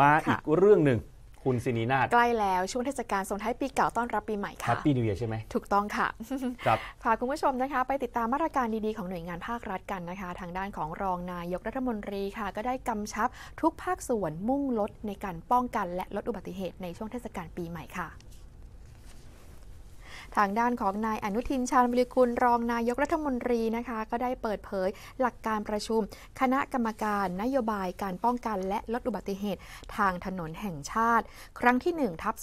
มาอีกเรื่องหนึ่งคุณซินีนาฏใกล้แล้วช่วงเทศกาลส่งท้ายปีเก่าต้อนรับปีใหม่ค่ะแฮปปี้นิวเยียร์ใช่ไหมถูกต้องค่ะครับพาคุณผู้ชมนะคะ ไปติดตามมาตรการดีๆของหน่วยงานภาครัฐกันนะคะทางด้านของรองนายกรัฐมนตรีค่ะ ก็ได้กำชับทุกภาคส่วนมุ่งลดในการป้องกันและลดอุบัติเหตุในช่วงเทศกาลปีใหม่ค่ะทางด้านของนายอนุทินชาญวิริคุณรองนายกรัฐมนตรีนะคะ ก็ได้เปิดเผยหลักการประชุม คณะกรรมการนโยบายการป้องกันและลดอุบัติเหตุทางถนนแห่งชาติ ครั้งที่1ทับ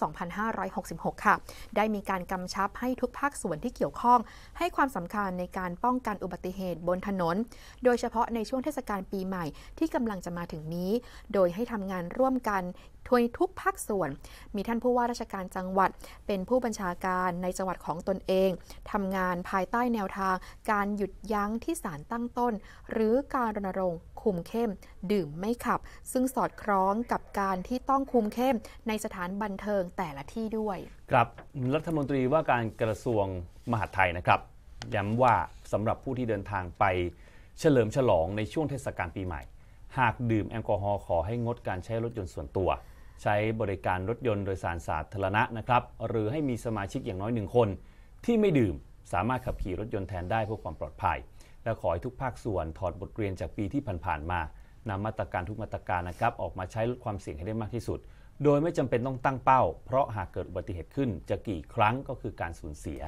2566 ค่ะ ได้มีการกำชับให้ทุกภาคส่วนที่เกี่ยวข้อง ให้ความสำคัญในการป้องกันอุบัติเหตุบนถนน โดยเฉพาะในช่วงเทศกาลปีใหม่ ที่กำลังจะมาถึงนี้ โดยให้ทำงานร่วมกันทวยทุกภาคส่วน มีท่านผู้ว่าราชการจังหวัดเป็นผู้บัญชาการในจังหวัดดของตนเองทำงานภายใต้แนวทาง การหยุดยั้งที่สารตั้งต้น หรือการรณรงค์ คุมเข้มดื่มไม่ขับ ซึ่งสอดคล้องกับการที่ต้องคุมเข้มในสถานบันเทิงแต่ละที่ด้วย ครับรัฐมนตรีว่าการกระทรวงมหาดไทยนะครับย้ำว่าสำหรับผู้ที่เดินทางไปเฉลิมฉลองในช่วงเทศกาลปีใหม่ หากดื่มแอลกอฮอล์ขอให้งดการใช้รถยนต์ส่วนตัวใช้บริการรถยนต์โดยสารสาธารณะนะครับ หรือให้มีสมาชิกอย่างน้อยหนึ่งคน ที่ไม่ดื่มสามารถขับขี่รถยนต์แทนได้เพื่อความปลอดภัย และขอให้ทุกภาคส่วนถอดบทเรียนจากปีที่ผ่านๆมานำมาตรการทุกมาตรการนะครับออกมาใช้ลดความเสี่ยงให้ได้มากที่สุด โดยไม่จำเป็นต้องตั้งเป้า เพราะหากเกิดอุบัติเหตุขึ้นจะกี่ครั้งก็คือการสูญเสีย